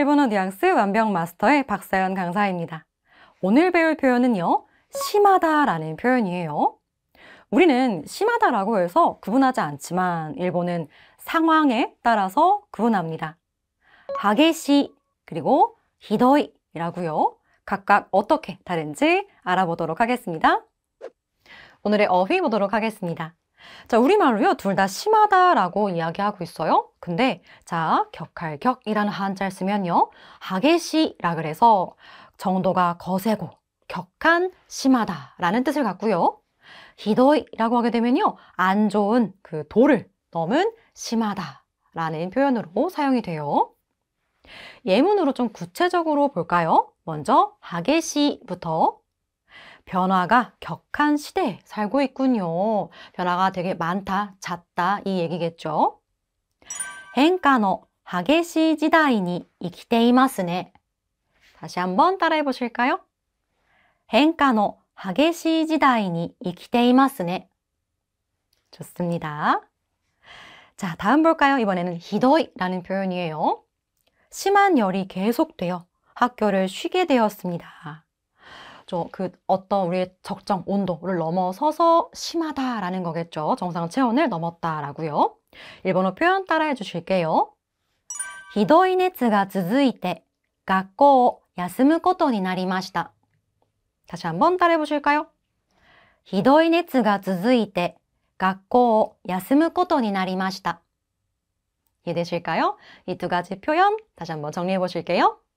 일본어 뉘앙스 완벽 마스터의 박사연 강사입니다. 오늘 배울 표현은요. 심하다라는 표현이에요. 우리는 심하다라고 해서 구분하지 않지만 일본은 상황에 따라서 구분합니다. 하게시 그리고 히더이라고요. 각각 어떻게 다른지 알아보도록 하겠습니다. 오늘의 어휘 보도록 하겠습니다. 자, 우리말로요, 둘 다 심하다라고 이야기하고 있어요. 근데, 자, 격할격이라는 한자를 쓰면요, 하게시라 그래서 정도가 거세고 격한, 심하다라는 뜻을 갖고요. 히도이라고 하게 되면요, 안 좋은 그 도를 넘은 심하다라는 표현으로 사용이 돼요. 예문으로 좀 구체적으로 볼까요? 먼저 하게시부터 변화가 격한 시대에 살고 있군요. 변화가 되게 많다, 잦다 이 얘기겠죠. 変化の激しい時代に生きていますね. 다시 한번 따라해 보실까요? 変化の激しい時代に生きていますね. 좋습니다. 자, 다음 볼까요? 이번에는 히도이라는 표현이에요. 심한 열이 계속되어 학교를 쉬게 되었습니다. 저그 어떤 우리의 적정 온도를 넘어서서 심하다라는 거겠죠. 정상 체온을 넘었다라고요. 일본어 표현 따라해 주실게요. ひどい熱が続いて学校を休むことになりました. 다시 한 번 따라해 보실까요? ひどい熱が続いて学校を休むことになりました. 이해되실까요? 이 두 가지 표현 다시 한번 정리해 보실게요.